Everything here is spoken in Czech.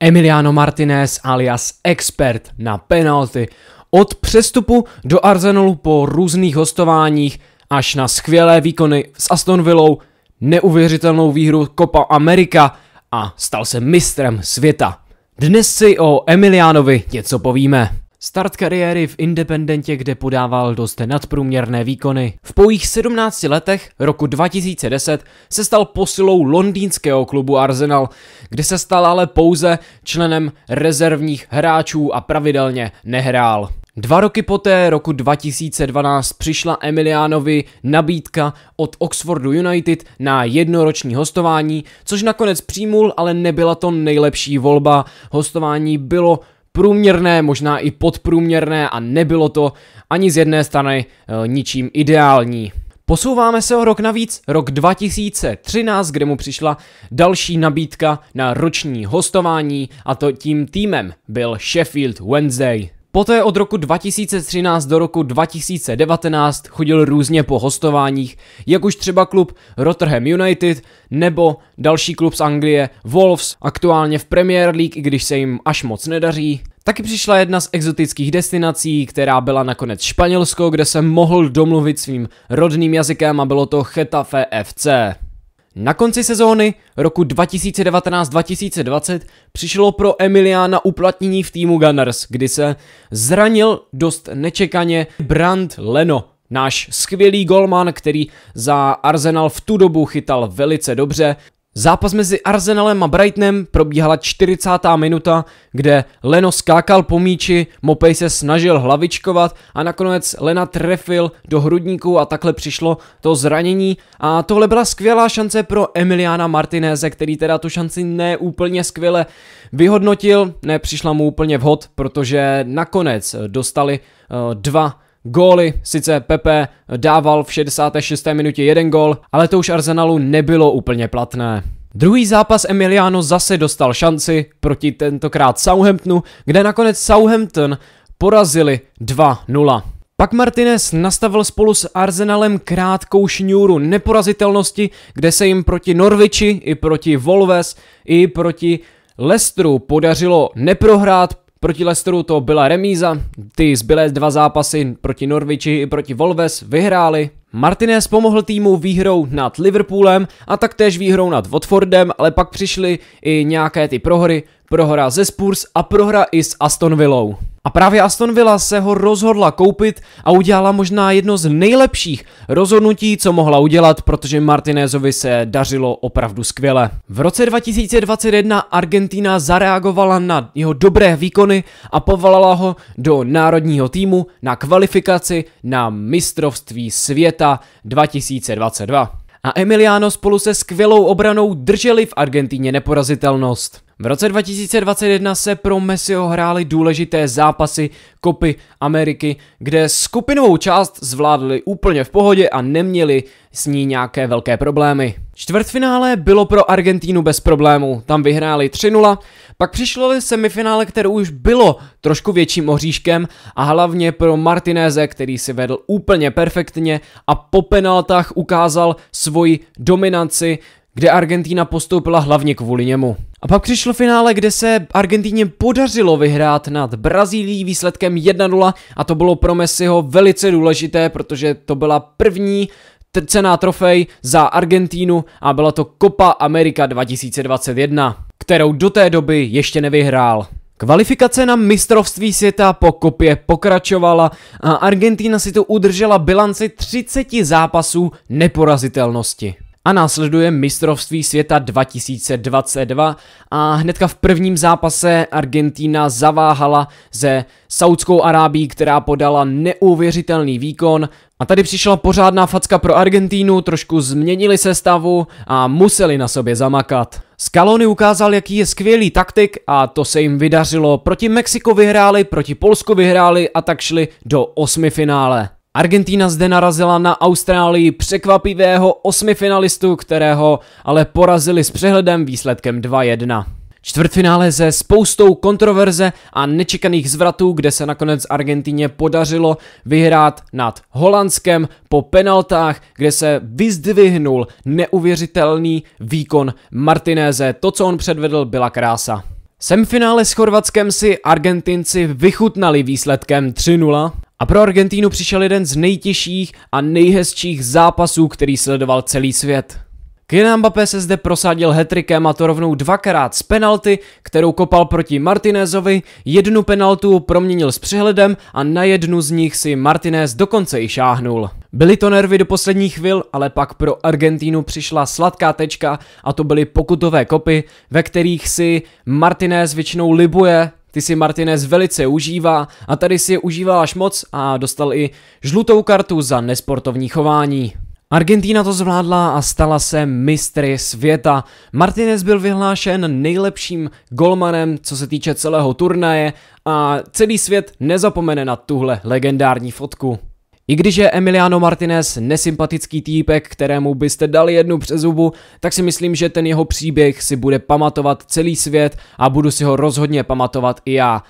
Emiliano Martinez alias expert na penalty. Od přestupu do Arsenalu po různých hostováních až na skvělé výkony s Aston Villou, neuvěřitelnou výhru Copa America a stal se mistrem světa. Dnes si o Emilianovi něco povíme. Start kariéry v Independentě, kde podával dost nadprůměrné výkony. V pouhých 17 letech roku 2010 se stal posilou londýnského klubu Arsenal, kde se stal ale pouze členem rezervních hráčů a pravidelně nehrál. Dva roky poté, roku 2012, přišla Emilianovi nabídka od Oxfordu United na jednoroční hostování, což nakonec přijmul, ale nebyla to nejlepší volba. Hostování bylo průměrné, možná i podprůměrné a nebylo to ani z jedné strany e, ničím ideální. Posouváme se o rok navíc, rok 2013, kde mu přišla další nabídka na roční hostování a to tím týmem byl Sheffield Wednesday. Poté od roku 2013 do roku 2019 chodil různě po hostováních, jak už třeba klub Rotherham United nebo další klub z Anglie Wolves, aktuálně v Premier League, i když se jim až moc nedaří. Taky přišla jedna z exotických destinací, která byla nakonec Španělsko, kde se mohl domluvit svým rodným jazykem a bylo to Chetafe FC. Na konci sezóny roku 2019-2020 přišlo pro Emiliana uplatnění v týmu Gunners, kdy se zranil dost nečekaně Brand Leno, náš skvělý golman, který za Arsenal v tu dobu chytal velice dobře Zápas mezi Arsenalem a Brightonem probíhala 40. minuta, kde Leno skákal po míči, Mopej se snažil hlavičkovat a nakonec Lena trefil do hrudníku a takhle přišlo to zranění. A tohle byla skvělá šance pro Emiliana Martineze, který teda tu šanci neúplně skvěle vyhodnotil, nepřišla mu úplně vhod, protože nakonec dostali eh, dva Góly sice Pepe dával v 66. minutě jeden gól, ale to už Arsenalu nebylo úplně platné. Druhý zápas Emiliano zase dostal šanci proti tentokrát Southamptonu, kde nakonec Southampton porazili 2-0. Pak Martinez nastavil spolu s Arsenalem krátkou šňůru neporazitelnosti, kde se jim proti Norviči i proti Volves i proti Lestru podařilo neprohrát, Proti Lesteru to byla remíza, ty zbylé dva zápasy proti Norviči i proti Volves vyhráli. Martinez pomohl týmu výhrou nad Liverpoolem a taktéž výhrou nad Watfordem, ale pak přišly i nějaké ty prohry, prohra ze Spurs a prohra i s Aston Villou. A právě Aston Villa se ho rozhodla koupit a udělala možná jedno z nejlepších rozhodnutí, co mohla udělat, protože Martinezovi se dařilo opravdu skvěle. V roce 2021 Argentina zareagovala na jeho dobré výkony a povolala ho do národního týmu na kvalifikaci na mistrovství světa 2022. A Emiliano spolu se skvělou obranou drželi v Argentíně neporazitelnost. V roce 2021 se pro Messiho hrály důležité zápasy kopy Ameriky, kde skupinovou část zvládli úplně v pohodě a neměli s ní nějaké velké problémy. Čtvrtfinále bylo pro Argentínu bez problémů, tam vyhráli 3-0, pak přišlo semifinále, které už bylo trošku větším oříškem a hlavně pro Martineze, který si vedl úplně perfektně a po penaltách ukázal svoji dominanci, kde Argentína postoupila hlavně kvůli němu. A pak přišlo finále, kde se Argentíně podařilo vyhrát nad Brazílií výsledkem 1-0 a to bylo pro Messiho velice důležité, protože to byla první cená trofej za Argentínu a byla to Copa America 2021, kterou do té doby ještě nevyhrál. Kvalifikace na mistrovství světa po kopě pokračovala a Argentina si tu udržela bilanci 30 zápasů neporazitelnosti a následuje mistrovství světa 2022 a hnedka v prvním zápase Argentina zaváhala ze Saudskou Arábí, která podala neuvěřitelný výkon a tady přišla pořádná facka pro Argentínu, trošku změnili se stavu a museli na sobě zamakat. Scaloni ukázal, jaký je skvělý taktik a to se jim vydařilo. Proti Mexiku vyhráli, proti Polsku vyhráli a tak šli do osmi finále. Argentína zde narazila na Austrálii překvapivého osmi finalistu, kterého ale porazili s přehledem výsledkem 2-1. Čtvrtfinále se spoustou kontroverze a nečekaných zvratů, kde se nakonec Argentině podařilo vyhrát nad Holandskem po penaltách, kde se vyzdvihnul neuvěřitelný výkon Martinéze. To, co on předvedl, byla krása. Semfinále s Chorvatskem si Argentinci vychutnali výsledkem 3-0 a pro Argentínu přišel jeden z nejtěžších a nejhezčích zápasů, který sledoval celý svět. Kylian Mbappé se zde prosadil hetrikem a to rovnou dvakrát z penalty, kterou kopal proti Martinezovi, jednu penaltu proměnil s přehledem a na jednu z nich si Martinez dokonce i šáhnul. Byly to nervy do posledních chvil, ale pak pro Argentínu přišla sladká tečka a to byly pokutové kopy, ve kterých si Martinez většinou libuje, ty si Martinez velice užívá a tady si je užíval až moc a dostal i žlutou kartu za nesportovní chování. Argentína to zvládla a stala se mistry světa. Martinez byl vyhlášen nejlepším golmanem, co se týče celého turnaje a celý svět nezapomene na tuhle legendární fotku. I když je Emiliano Martinez nesympatický týpek, kterému byste dali jednu přes zubu, tak si myslím, že ten jeho příběh si bude pamatovat celý svět a budu si ho rozhodně pamatovat i já.